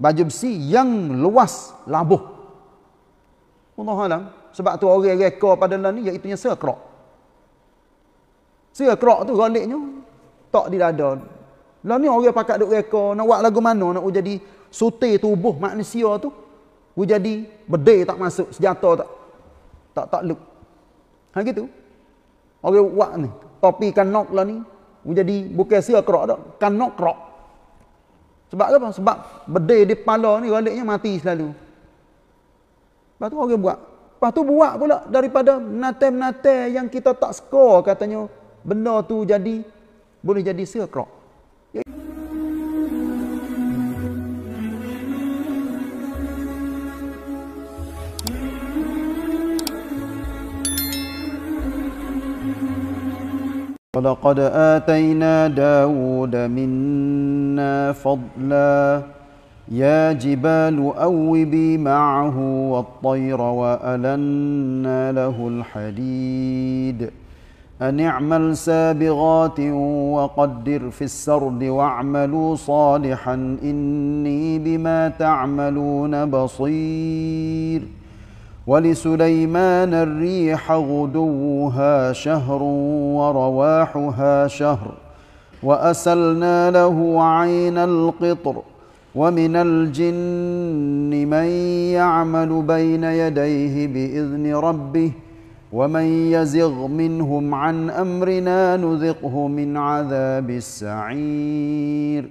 baju besi yang luas labuh. Allah Alam. Sebab tu orang reka pada dalam ni iaitu nya serkrok. Serkrok tu goliknya tak di dada. Lah ni orang pakat duk reka nak buat lagu mana nak jadi sute tubuh manusia tu. Bu jadi bedai tak masuk senjata tak tak tak luk. Ha gitu. Orang buat ni topi kanok lah ni. Bu jadi bukan serkrok dak, kanok krok. Sebab apa? Sebab bedil di kepala ni baliknya mati selalu. Lepas tu orang buat. Lepas tu buat pula daripada natem-natem yang kita tak skor katanya benda tu jadi boleh jadi sekrok. ولقد آتينا داود منا فضلا يا جبال أوبي معه والطير وألنا له الحديد أن اعمل سابغات وقدر في السرد واعملوا صالحا إني بما تعملون بصير ولسليمان الريح غدوها شهر ورواحها شهر واسلنا له عين القطر ومن الجن من يعمل بين يديه باذن ربه ومن يزغ منهم عن امرنا نذقه من عذاب السعير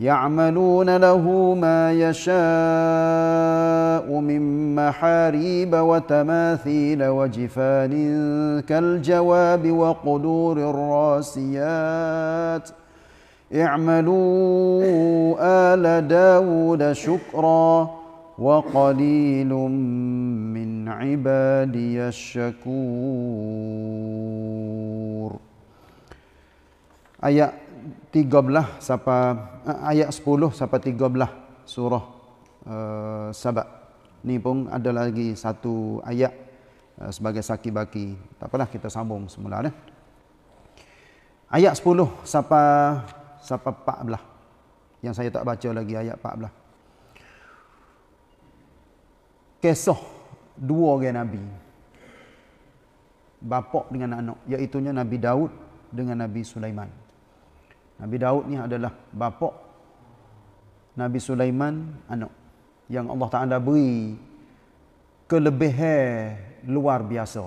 يعملون له ما يشاء من محاريب وتماثيل وجفان كالجواب وقدور الراسيات اعملوا آل داود شكرا وقليل من عبادي الشكور Tiga 13 sampai eh, ayat sepuluh 10 tiga belah surah uh, Sabak. Ni pun ada lagi satu ayat uh, sebagai saki baki. Tak apalah kita sambung semula dah. Ayat 10 sampai pak belah Yang saya tak baca lagi ayat 14. Kisah dua orang nabi. Bapak dengan anak, iaitu Nabi Daud dengan Nabi Sulaiman. Nabi Daud ni adalah bapak Nabi Sulaiman anak yang Allah Taala beri kelebihan luar biasa.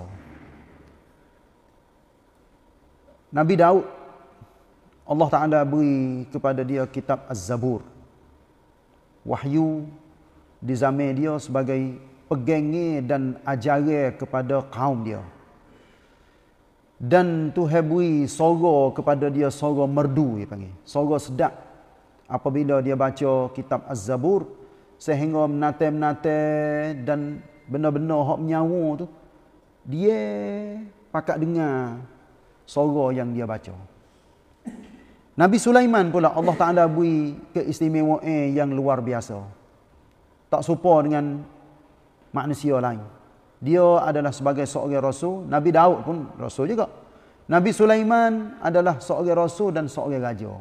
Nabi Daud Allah Taala beri kepada dia kitab Az-Zabur. Wahyu di zaman dia sebagai pegangnya dan ajaran kepada kaum dia dan Tuhan bui sorga kepada dia sorga merdu dia panggil sorga sedap apabila dia baca kitab az-zabur sehingga menate-menate dan benar-benar hok menyawa tu dia pakak dengar sorga yang dia baca Nabi Sulaiman pula Allah Taala bui keistimewaan yang luar biasa tak serupa dengan manusia lain dia adalah sebagai seorang rasul Nabi Daud pun rasul juga Nabi Sulaiman adalah seorang rasul dan seorang raja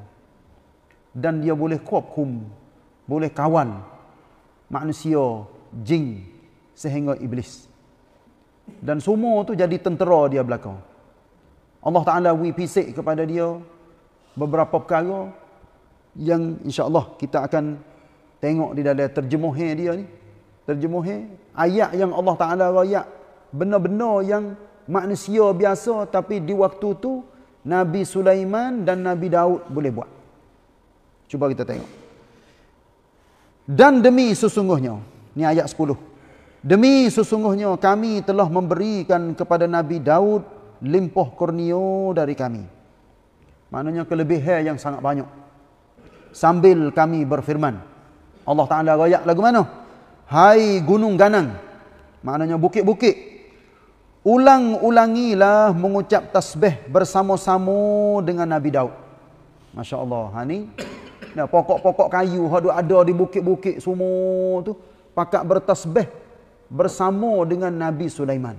dan dia boleh kuap hum boleh kawan manusia jing sehingga iblis dan semua tu jadi tentera dia belakang Allah Ta'ala we pisik kepada dia beberapa perkara yang insyaAllah kita akan tengok di dalam terjemuhnya dia ni terjemuhin ayat yang Allah Ta'ala rayak benar-benar yang manusia biasa tapi di waktu tu Nabi Sulaiman dan Nabi Daud boleh buat cuba kita tengok dan demi sesungguhnya ni ayat 10 demi sesungguhnya kami telah memberikan kepada Nabi Daud limpah kurnia dari kami maknanya kelebihan yang sangat banyak sambil kami berfirman Allah Ta'ala rayak lagu mana? Hai gunung ganang. Maknanya bukit-bukit. Ulang-ulangilah mengucap tasbih bersama-sama dengan Nabi Daud. Masya Allah. Ha, ni. Nah, pokok-pokok kayu ada, ada di bukit-bukit semua tu. Pakat bertasbih bersama dengan Nabi Sulaiman.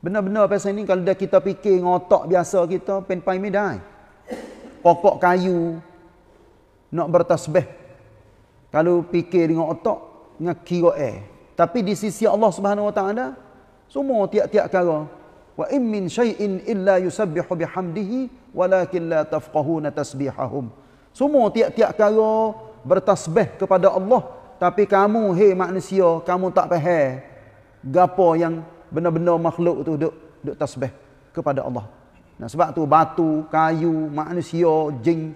Benar-benar pasal ini kalau dah kita fikir ngotak biasa kita, penpai pai medai. Pokok kayu nak bertasbih kalau fikir dengan otak dengan kira eh tapi di sisi Allah Subhanahu Wa Taala semua tiap-tiap perkara wa in min shay'in illa yusabbihu bihamdihi walakin la tafqahuna tasbihahum semua tiap-tiap perkara bertasbih kepada Allah tapi kamu hei manusia kamu tak faham gapo yang benar-benar makhluk tu duk duk tasbih kepada Allah nah sebab tu batu kayu manusia jin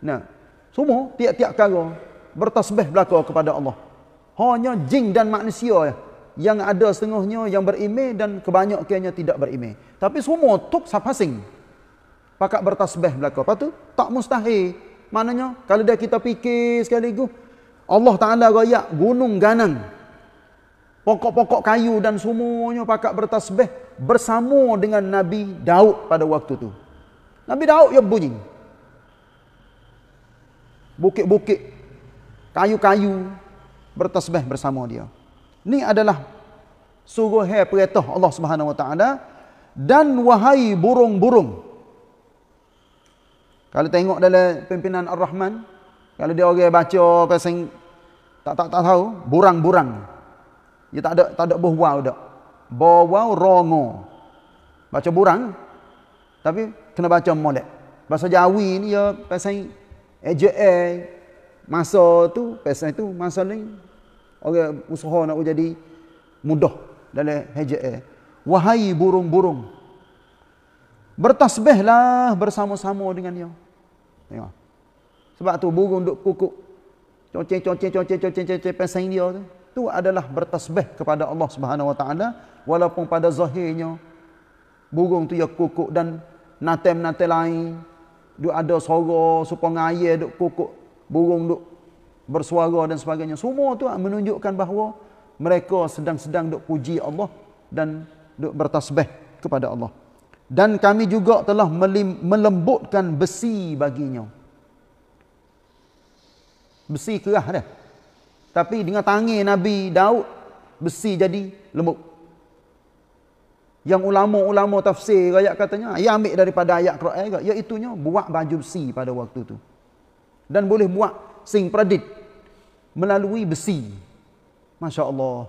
nah semua tiap-tiap perkara bertasbih belaka kepada Allah. Hanya jin dan manusia ya, yang ada setengahnya yang berime dan kebanyakannya tidak berime. Tapi semua tuk sapasing. Pakak bertasbih belaka. Lepas tu, tak mustahil. Maknanya, kalau dah kita fikir sekaligus, Allah Ta'ala raya gunung ganang. Pokok-pokok kayu dan semuanya pakak bertasbih bersama dengan Nabi Daud pada waktu tu. Nabi Daud ya bunyi. Bukit-bukit kayu-kayu bertasbih bersama dia. Ini adalah suruh hai perintah Allah Subhanahu Wa Taala dan wahai burung-burung. Kalau tengok dalam pimpinan Ar-Rahman, kalau dia orang baca pasal tak tak tak tahu burang-burang. Dia tak ada tak ada boh wau dak. Bawau rongo. Baca burang tapi kena baca molek. Bahasa Jawi ni ya pasal ejae eh masa tu pesan itu masa ni orang usaha nak jadi mudah dalam hijrah eh. wahai burung-burung bertasbihlah bersama-sama dengan dia tengok sebab tu burung duk kukuk conceng conceng conceng conceng conceng pesan dia tu tu adalah bertasbih kepada Allah Subhanahu Wa Taala walaupun pada zahirnya burung tu ya kukuk dan natem-natem lain duk ada suara supaya ngaya duk kukuk burung duk bersuara dan sebagainya. Semua tu ah, menunjukkan bahawa mereka sedang-sedang duk puji Allah dan duk bertasbih kepada Allah. Dan kami juga telah melembutkan besi baginya. Besi kerah dah. Tapi dengan tangan Nabi Daud, besi jadi lembut. Yang ulama-ulama tafsir ayat katanya, ah, ia ambil daripada ayat Quran juga. Iaitunya buat baju besi pada waktu itu dan boleh buat sing pradit melalui besi. Masya Allah.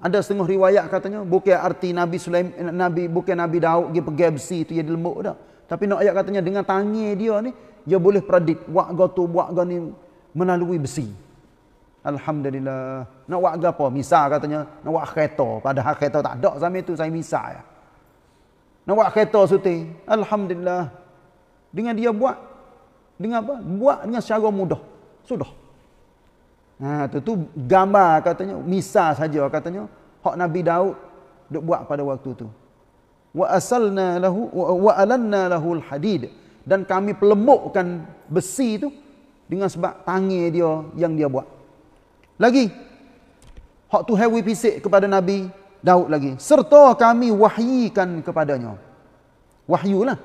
Ada setengah riwayat katanya, bukan arti Nabi Sulaiman, eh, Nabi, bukan Nabi Daud pergi pergi besi itu dia lembut dah. Tapi nak ayat katanya, dengan tangi dia ni, dia boleh pradit. Wakga tu, wakga ni melalui besi. Alhamdulillah. Nak wakga apa? Misal katanya, nak wak kereta. Padahal kereta tak ada sama itu, saya misal ya. Nak wak kereta suti. Alhamdulillah. Dengan dia buat, dengan apa? Buat dengan secara mudah. Sudah. Ha tu tu gambar katanya misa saja katanya hak Nabi Daud duk buat pada waktu tu. Wa asalna lahu wa alanna lahu al-hadid dan kami pelembukkan besi itu dengan sebab tangi dia yang dia buat. Lagi hak tu hawi pisik kepada Nabi Daud lagi serta kami wahyikan kepadanya. Wahyulah.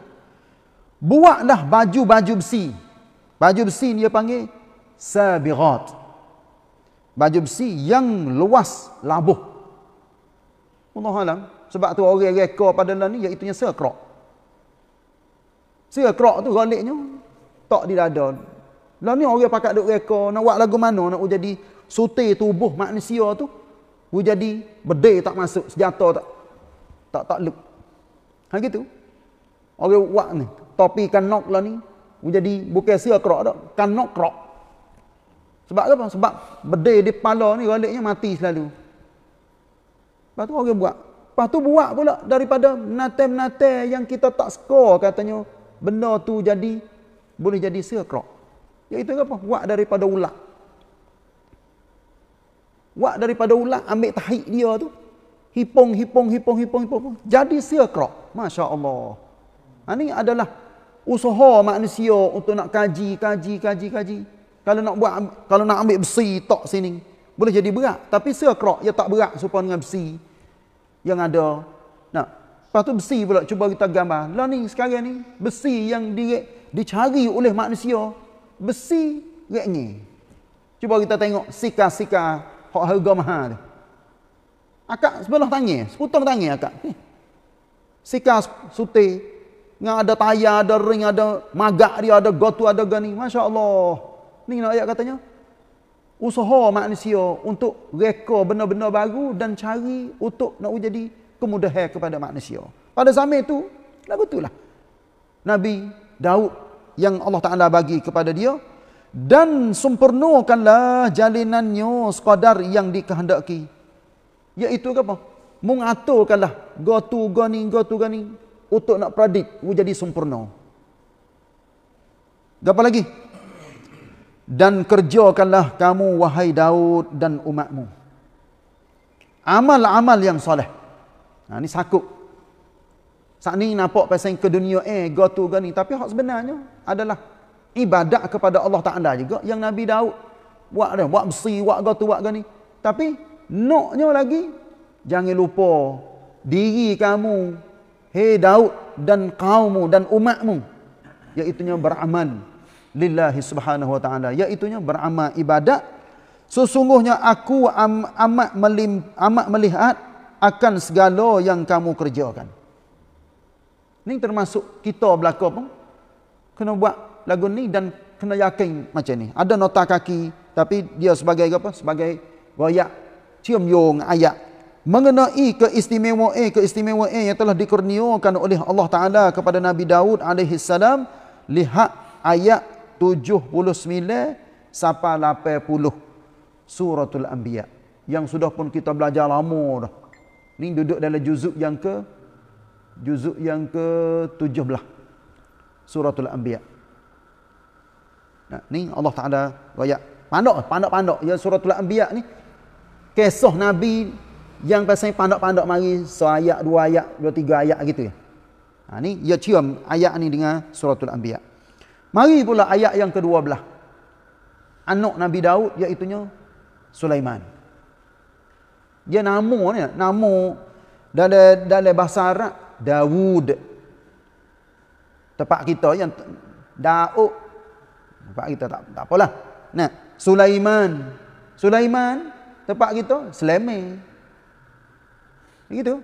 Buatlah baju-baju besi. Baju besi ni dia panggil sabirat. Baju besi yang luas labuh. Allah Alam. Sebab tu orang reka pada dalam ni iaitu sekrok. Sekrok tu galiknya tak di dada. Lah ni orang pakai duk reka nak buat lagu mana nak jadi sutir tubuh manusia tu. Bu jadi bedil tak masuk senjata tak tak tak luk. Hang gitu. Orang buat ni topi kanok lah ni jadi bukan sia kerak tak. Kanok kerak. Sebab apa? Sebab bedih di pala ni galiknya mati selalu. Lepas tu orang buat. Lepas tu buat pula daripada menate-menate yang kita tak skor katanya. Benda tu jadi, boleh jadi sia kerak. Iaitu apa? Buat daripada ulat. Buat daripada ulat, ambil tahik dia tu. Hipong, hipong, hipong, hipong, hipong. hipong. Jadi sia kerak. Masya Allah. Ini ha, adalah usaha manusia untuk nak kaji kaji kaji kaji kalau nak buat kalau nak ambil besi tok sini boleh jadi berat tapi sekrok ya tak berat supaya dengan besi yang ada Nah, lepas tu besi pula cuba kita gambar lah ni sekarang ni besi yang di, dicari oleh manusia besi reknya cuba kita tengok sika-sika hak harga mahal tu akak sebelah tangan seputar tangan akak sika sute yang ada tayar, ada ring, ada magak dia, ada gotu, ada gani. Masya Allah. Ini nak ayat katanya. Usaha manusia untuk reka benda-benda baru dan cari untuk nak jadi kemudahan kepada manusia. Pada zaman itu, lagu itulah. Nabi Daud yang Allah Ta'ala bagi kepada dia. Dan sempurnakanlah jalinannya sekadar yang dikehendaki. Iaitu apa? Mengaturkanlah gotu gani, gotu gani untuk nak predik jadi sempurna. Apa lagi? Dan kerjakanlah kamu wahai Daud dan umatmu. Amal-amal yang soleh. Nah, ha, ini sakuk. Saat ini nampak pasal ke dunia eh, gotu gani. Tapi hak sebenarnya adalah ibadat kepada Allah Ta'ala juga. Yang Nabi Daud buat dia, buat besi, buat gotu, buat gani. Tapi noknya lagi, jangan lupa diri kamu Hei Daud dan kaummu dan umatmu. Iaitunya beramal Lillahi subhanahu wa ta'ala. Iaitunya beramal ibadat. Sesungguhnya aku am, amat, melim, amat melihat akan segala yang kamu kerjakan. Ini termasuk kita belakang pun. Kena buat lagu ni dan kena yakin macam ni. Ada nota kaki tapi dia sebagai apa? Sebagai goyak. Cium yung ayat mengenai keistimewaan eh, keistimewaan yang telah dikurniakan oleh Allah Taala kepada Nabi Daud alaihi salam lihat ayat 79 sampai 80 suratul anbiya yang sudah pun kita belajar lama dah ni duduk dalam juzuk yang ke juzuk yang ke 17 suratul anbiya nah ni Allah Taala ayat pandak pandak pandak ya suratul anbiya ni kisah nabi yang pasal pandok-pandok mari so ayat dua ayat dua tiga ayat gitu ya. Ha, ni ya cium ayat ni dengan suratul anbiya. Mari pula ayat yang kedua belah. Anak Nabi Daud iaitu Sulaiman. Dia nama ni, nama dalam dalam bahasa Arab Daud. Tempat kita yang Daud tempat kita tak tak apalah. Nah, Sulaiman. Sulaiman tempat kita Sulaiman. Begitu.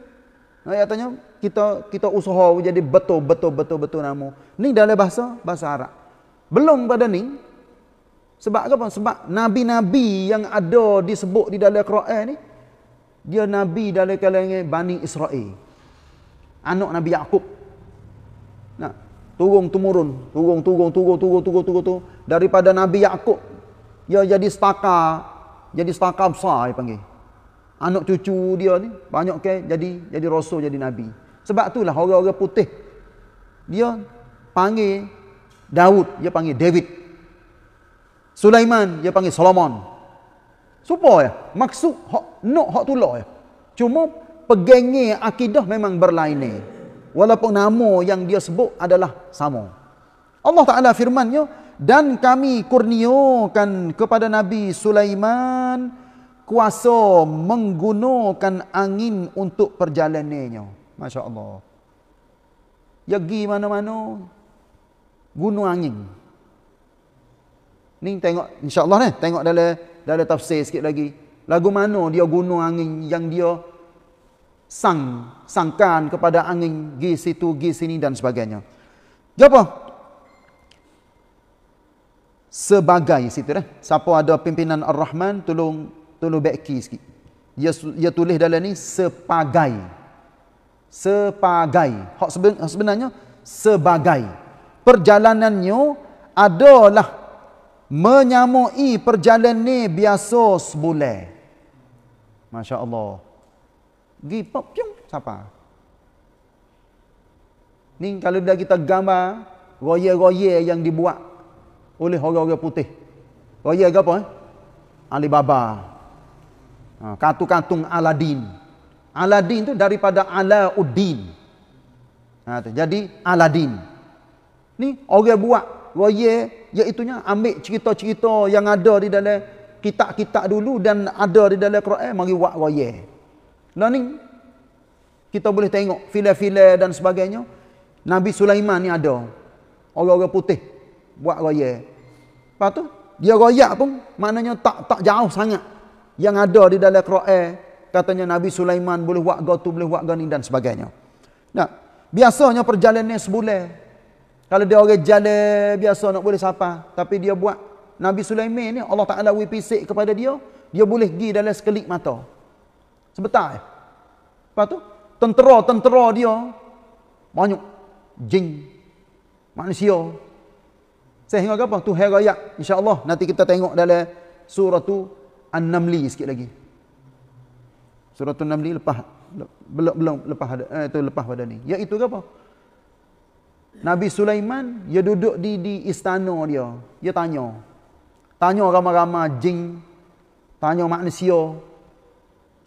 Nah, ya tanya kita kita usaha jadi betul betul betul betul nama. Ni dalam bahasa bahasa Arab. Belum pada ni. Sebab apa? Sebab nabi-nabi yang ada disebut di dalam Quran ni dia nabi dalam kalangan Bani Israel. Anak Nabi Yaqub. Nah, turun temurun, turun turun turun turun turun turun tu daripada Nabi Yaqub. ya jadi setakar, jadi setakar besar dia panggil anak cucu dia ni banyak ke jadi jadi rasul jadi nabi sebab itulah orang-orang putih dia panggil Daud dia panggil David Sulaiman dia panggil Solomon supo ya maksud hak nak hak tular ya cuma pegangnya akidah memang berlainan walaupun nama yang dia sebut adalah sama Allah Taala firmannya dan kami kurniakan kepada Nabi Sulaiman kuasa menggunakan angin untuk perjalanannya. Masya Allah. Ya pergi mana-mana, gunung angin. Ni tengok, insya Allah ni, tengok dalam dalam tafsir sikit lagi. Lagu mana dia gunung angin yang dia sang, sangkan kepada angin, pergi situ, pergi sini dan sebagainya. Dia apa? Sebagai situ dah. Siapa ada pimpinan Ar-Rahman, tolong tolong beki sikit. Ya, dia tulis dalam ni sebagai. Sebagai. Hak sebenarnya sebagai. Perjalanannya adalah menyamui perjalanan ni biasa sebulan. Masya-Allah. Gi pop pium siapa? Ni kalau dah kita gambar roye-roye yang dibuat oleh orang-orang putih. Roye apa eh? Alibaba. Ha, katu-katung Aladin. Aladin itu daripada Alauddin. Ha, jadi Aladin. Ni orang buat royal iaitu nya ambil cerita-cerita yang ada di dalam kitab-kitab dulu dan ada di dalam Quran mari buat royal. Lah kita boleh tengok file-file dan sebagainya. Nabi Sulaiman ni ada orang-orang putih buat royal. Lepas tu dia royal pun maknanya tak tak jauh sangat yang ada di dalam Quran katanya Nabi Sulaiman boleh buat gotu boleh buat gani dan sebagainya. Nah, biasanya perjalanan sebulan. Kalau dia orang jalan biasa nak boleh siapa, tapi dia buat Nabi Sulaiman ni Allah Taala wi pisik kepada dia, dia boleh pergi dalam sekelip mata. Sebentar. Apa eh. tu? Tentera-tentera dia banyak jin manusia. Sehingga apa? Tu hera ya. Insya-Allah nanti kita tengok dalam surah tu An-Namli sikit lagi. Surah An-Namli lepas belum belum lepas ada eh, ya, itu lepas pada ni. Iaitu apa? Nabi Sulaiman dia ya duduk di di istana dia. Dia ya tanya. Tanya ramai-ramai jin. Tanya manusia.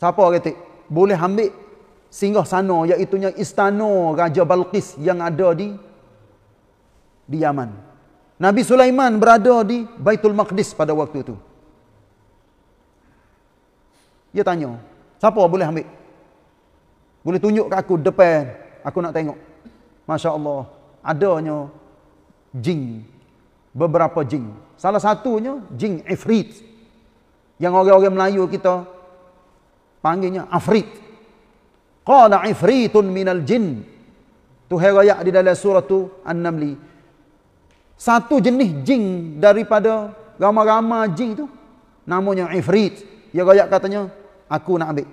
Siapa kata? Boleh ambil singgah sana iaitu istana Raja Balqis yang ada di di Yaman. Nabi Sulaiman berada di Baitul Maqdis pada waktu itu. Dia tanya, siapa boleh ambil? Boleh tunjuk ke aku depan, aku nak tengok. Masya Allah, adanya jin. Beberapa jin. Salah satunya, jin Ifrit. Yang orang-orang Melayu kita panggilnya Afrit. Qala Ifritun minal jin. Itu herayak di dalam surah itu, An-Namli. Satu jenis jin daripada ramai-ramai jin itu, namanya Ifrit. Ya rakyat katanya, aku nak ambil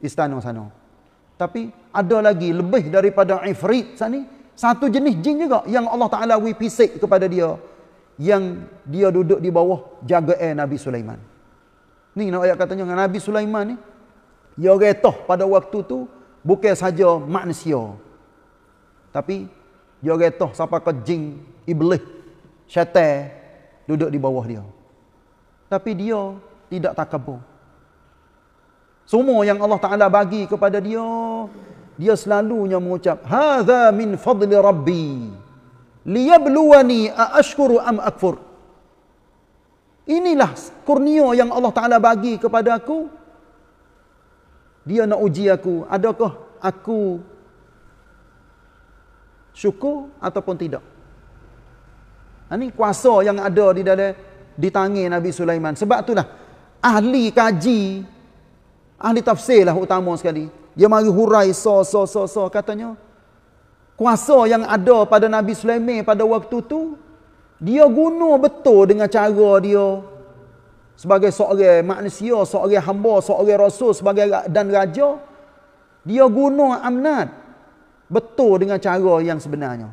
istana sana. Tapi ada lagi lebih daripada ifrit sana, satu jenis jin juga yang Allah Ta'ala wipisik kepada dia. Yang dia duduk di bawah jaga air Nabi Sulaiman. Ni nak ayat katanya dengan Nabi Sulaiman ni. Dia retoh pada waktu tu bukan saja manusia. Tapi dia retoh siapa ke jin, iblis, syaitan duduk di bawah dia. Tapi dia tidak takabur. Semua yang Allah Ta'ala bagi kepada dia, dia selalunya mengucap, Hatha min fadli Rabbi, liyabluwani a'ashkuru am akfur. Inilah kurnia yang Allah Ta'ala bagi kepada aku. Dia nak uji aku. Adakah aku syukur ataupun tidak? Ini ha, kuasa yang ada di dalam di tangan Nabi Sulaiman. Sebab itulah ahli kaji Ahli tafsir lah utama sekali. Dia mari hurai so, so, so, so katanya. Kuasa yang ada pada Nabi Sulaiman pada waktu tu, dia guna betul dengan cara dia sebagai seorang manusia, seorang hamba, seorang rasul, sebagai dan raja. Dia guna amnat betul dengan cara yang sebenarnya.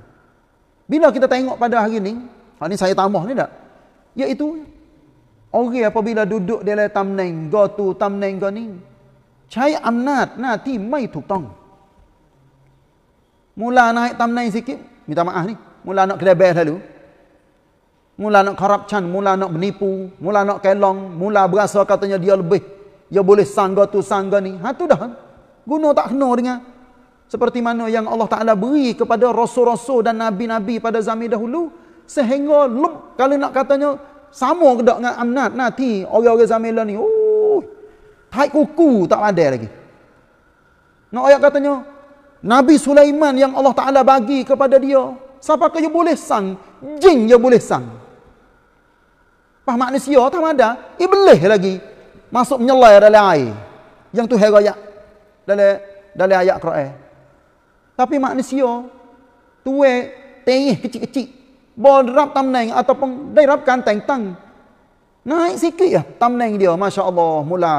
Bila kita tengok pada hari ini, hari ini saya tambah ni tak? Iaitu, orang apabila duduk dalam tamneng, gotu tamneng, gotu tamneng, katanya dia lebih. Ya boleh sanggah sanggah tu, ni. ช้อำนาจหน้าที่ไม่ถูกต้องมูลานาตำในสิกิมีตามาอ่านี่มูลานะกระเบะหรือมูลานะคอรัปชันมูลานะนิปูมูลานะแกลองมูลาบ้าสวกัตยาดีลเบะยาบุลิสังกตุสังกนี่ฮะตุดะกุโนตักโนริงะ ha, kan? seperti mana yang Allah Ta'ala beri kepada Rasul-Rasul dan Nabi-Nabi pada zaman dahulu sehingga lup kalau nak katanya sama ke tak amnat nanti orang-orang zaman ni oh Tahi kuku tak pandai lagi. Nak ayat katanya, Nabi Sulaiman yang Allah Ta'ala bagi kepada dia, siapa kaya boleh sang? Jin dia boleh sang. Pah manusia tak ada, iblis lagi. Masuk menyelai dari air. Yang tu hera ayat. Dari, dari ayat Quran. Tapi manusia, tuwe teh kecil-kecil. Berap tamneng ataupun dairapkan tentang. Naik sikit lah tamneng dia. Masya Allah, mula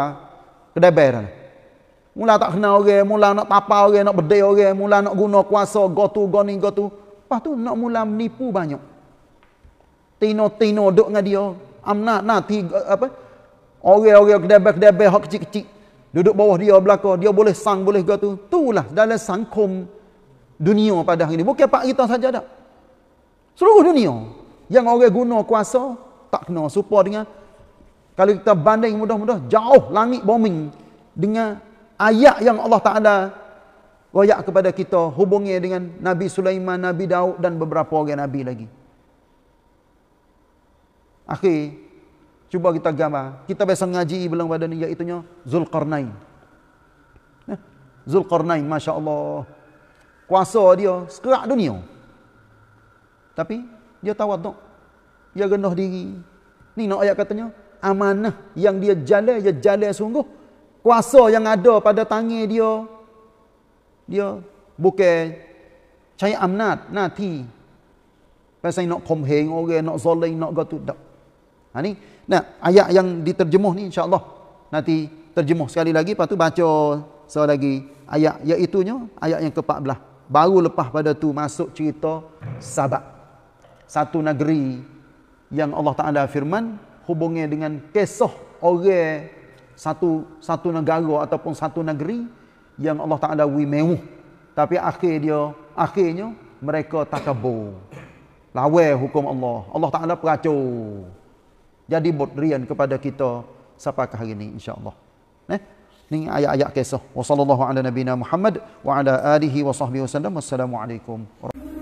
kedai bear lah. Mula tak kenal orang, mula nak tapa orang, nak bedai orang, mula nak guna kuasa, gotu, goni, gotu. Lepas tu nak mula menipu banyak. Tino-tino duduk dengan dia. Amnat, nanti, apa? Orang-orang kedai bear, kedai bear, kecil-kecil. Duduk bawah dia, belakang. Dia boleh sang, boleh gotu. Itulah dalam sangkum dunia pada hari ini. Bukan Pak kita saja tak? Seluruh dunia. Yang orang guna kuasa, tak kena. Supa dengan kalau kita banding mudah-mudah jauh langit bombing dengan ayat yang Allah Taala royak kepada kita hubungi dengan Nabi Sulaiman, Nabi Daud dan beberapa orang nabi lagi. Akhir cuba kita gambar. Kita biasa ngaji belum pada ni iaitu nya Zulqarnain. Eh, Zulqarnain masya-Allah. Kuasa dia sekerak dunia. Tapi dia tawaduk. Dia rendah diri. Ni nak ayat katanya, amanah yang dia jalan dia jalan sungguh kuasa yang ada pada tangan dia dia bukan cai amnat nanti pasal nak komheng orang nak zalim nak gatu dak ha ni nah ayat yang diterjemah ni insyaallah nanti terjemah sekali lagi lepas tu baca sekali lagi ayat iaitu nya ayat yang ke-14 baru lepas pada tu masuk cerita sabak satu negeri yang Allah Taala firman hubungan dengan kisah orang satu satu negara ataupun satu negeri yang Allah Taala wi mewah. Tapi akhir dia akhirnya mereka takabur. Lawai hukum Allah. Allah Taala peracau. Jadi bodrian kepada kita sepakah hari ini Insyaallah. allah eh? Neh. ayat-ayat kisah. Wassallallahu ala nabina Muhammad wa ala alihi wa sahbihi wasallam. Wassalamualaikum warahmatullahi